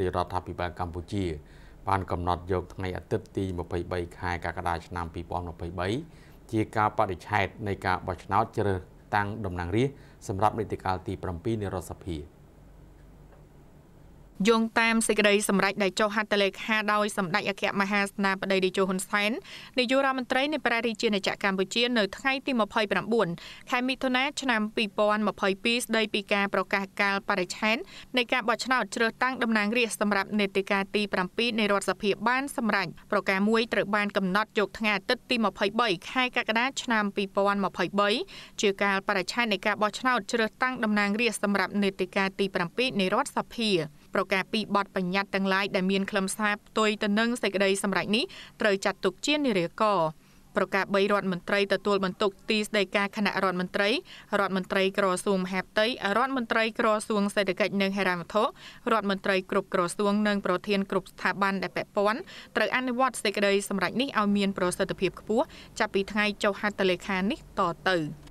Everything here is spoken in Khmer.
រាជរដ្ឋាភិបាលកម្ពុជាបានកំណត់យកថ្ងៃអាទិត្យទី23ខែកក្កដាឆ្នាំ2023ជាការបរិច្ឆេទនៃការបោះឆ្នោតជ្រើសតាំងតំណាងរាស្ត្រសម្រាប់នីតិកាល ទី7នៃរដ្ឋសភា។យោងតាមសេចក្តីសម្រេចដែលចុះហត្ថលេខាដោយសម្ដេចអគ្គមហាសេនាបតីតេជោហ៊ុនសែននាយករដ្ឋមន្ត្រីនៃព្រះរាជាណាចក្រកម្ពុជា នៅថ្ងៃទី29ខែមិថុនាឆ្នាំ2022ស្ដីពីការប្រកាសកាលបរិច្ឆេទនៃការបោះឆ្នោតជ្រើសតាំងតំណាងរាស្ត្រសម្រាប់នេតិកាលទី7នៃរដ្ឋសភា បានសម្រេចប្រកាសមួយត្រូវបានកំណត់យកថ្ងៃអាទិត្យទី23ខែកក្កដាឆ្នាំ2023ជាកាលបរិច្ឆេទនៃការបោះឆ្នោតជ្រើសតាំងតំណាងរាស្ត្រសម្រាប់នេតិកាលទី7នៃរដ្ឋសភាប្រការពីបទបញ្ញត្តិទាំងឡាយដែលមានខ្លឹមសារផ្ទុយទៅនឹងសេចក្តីសម្រេចនេះត្រូវចាត់ទុកជានិរាករណ៍ប្រកាស3រដ្ឋមន្ត្រីទទួលបន្ទុកទីស្តីការគណៈរដ្ឋមន្ត្រីរដ្ឋមន្ត្រីក្រសួងមហាផ្ទៃរដ្ឋមន្ត្រីក្រសួង សេដ្ឋកិច្ចនិងហិរញ្ញវត្ថុរដ្ឋមន្ត្រីគ្រប់ក្រសួងនិងប្រធានគ្រប់ស្ថាប័នដែលពាក់ព័ន្ធត្រូវអនុវត្តសេចក្តីសម្រេចនេះឲ្យមានប្រសិទ្ធភាពខ្ពស់ចាប់ពីថ្ងៃចុះហត្ថលេខានេះតទៅ។